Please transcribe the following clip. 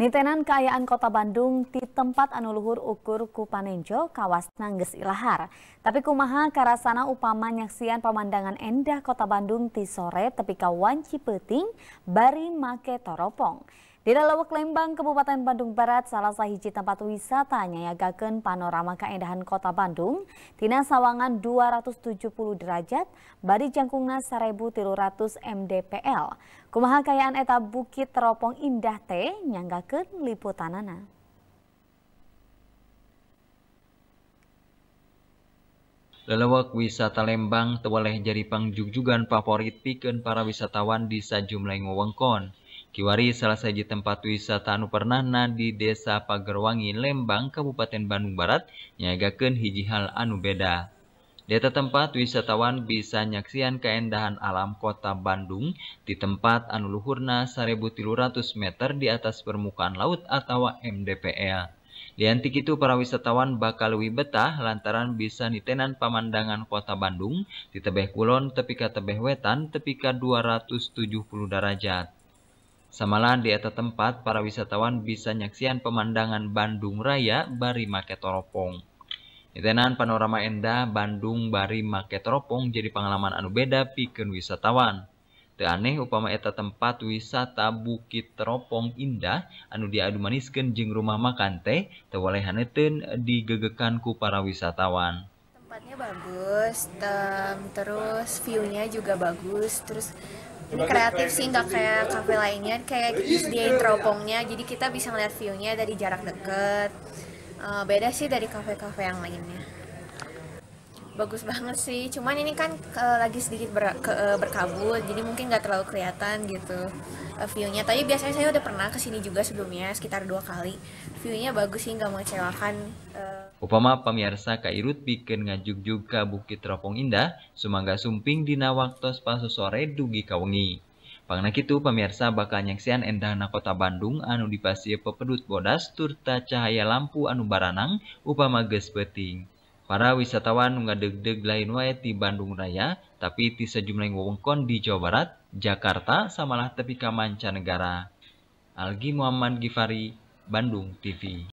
Nitenan Kayaan Kota Bandung di tempat anuluhur ukur Kupanenjo kawas Nangges Ilahar. Tapi kumaha karasana upama nyaksian pemandangan endah Kota Bandung di sore tepi kawan Cipeting bari make toropong. Di Lawak Lembang, Kabupaten Bandung Barat, salah satu tempat wisata nyayagakan panorama keindahan kota Bandung, tina sawangan 270 derajat, Badi jangkungna 1300 MDPL. Kumaha kayaan eta Bukit Teropong Indah teh nyanggakan liputanana. Lelewak wisata Lembang tewaleh jadi pangjuk-jugan favorit piken para wisatawan di sajumlah wewengkon. Kiwari salah saja tempat wisata anu pernahna di Desa Pagerwangi, Lembang, Kabupaten Bandung Barat, nyagakeun hiji hal anu beda. Di tempat wisatawan bisa nyaksian keindahan alam kota Bandung di tempat anu luhurna 1300 meter di atas permukaan laut atau MDPL. antik itu para wisatawan bakal lebih betah lantaran bisa nitenan pemandangan kota Bandung di tebeh kulon tepika tebeh wetan tepika 270 derajat. Samalah di eta tempat, para wisatawan bisa nyaksian pemandangan Bandung Raya bari make teropong. Itenan panorama endah Bandung bari make teropong jadi pengalaman anu beda pikeun wisatawan. Teu aneh upama eta tempat wisata Bukit Teropong Indah anu diadu maniskeun jeung rumah makan teh teu waleh digegekan ku para wisatawan tempatnya bagus tem, terus view-nya juga bagus terus ini kreatif sih nggak gitu kayak kafe lainnya kayak di teropongnya jadi kita bisa ngeliat view-nya dari jarak deket uh, beda sih dari kafe-kafe yang lainnya bagus banget sih cuman ini kan uh, lagi sedikit ber, ke, uh, berkabut jadi mungkin nggak terlalu kelihatan gitu uh, view-nya tapi biasanya saya udah pernah kesini juga sebelumnya sekitar dua kali view-nya bagus sih nggak mengecewakan uh, Upama pemirsa kairut bikin ngajuk juga Bukit Teropong Indah, sumangga sumping dina waktu pasu sore dugi kawengi. Pangna itu pemirsa bakal nyaksian endahna kota Bandung anu dipasir pepedut bodas turta cahaya lampu anu baranang upama geus Para wisatawan deg deg lain wae di Bandung Raya, tapi di sejumlah wongkon di Jawa Barat, Jakarta, samalah tepi ka mancanegara. Algi Muhammad Gifari, Bandung TV.